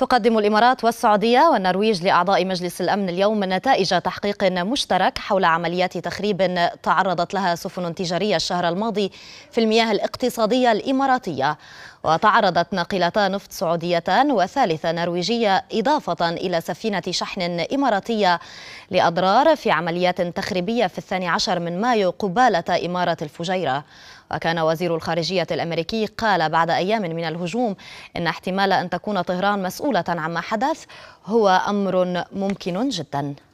تقدم الإمارات والسعودية والنرويج لأعضاء مجلس الأمن اليوم نتائج تحقيق مشترك حول عمليات تخريب تعرضت لها سفن تجارية الشهر الماضي في المياه الاقتصادية الإماراتية وتعرضت ناقلتا نفط سعوديتان وثالثة نرويجية إضافة إلى سفينة شحن إماراتية لأضرار في عمليات تخريبية في الثاني عشر من مايو قبالة إمارة الفجيرة وكان وزير الخارجية الأمريكي قال بعد أيام من الهجوم إن احتمال أن تكون طهران مسؤولة عما حدث هو أمر ممكن جداً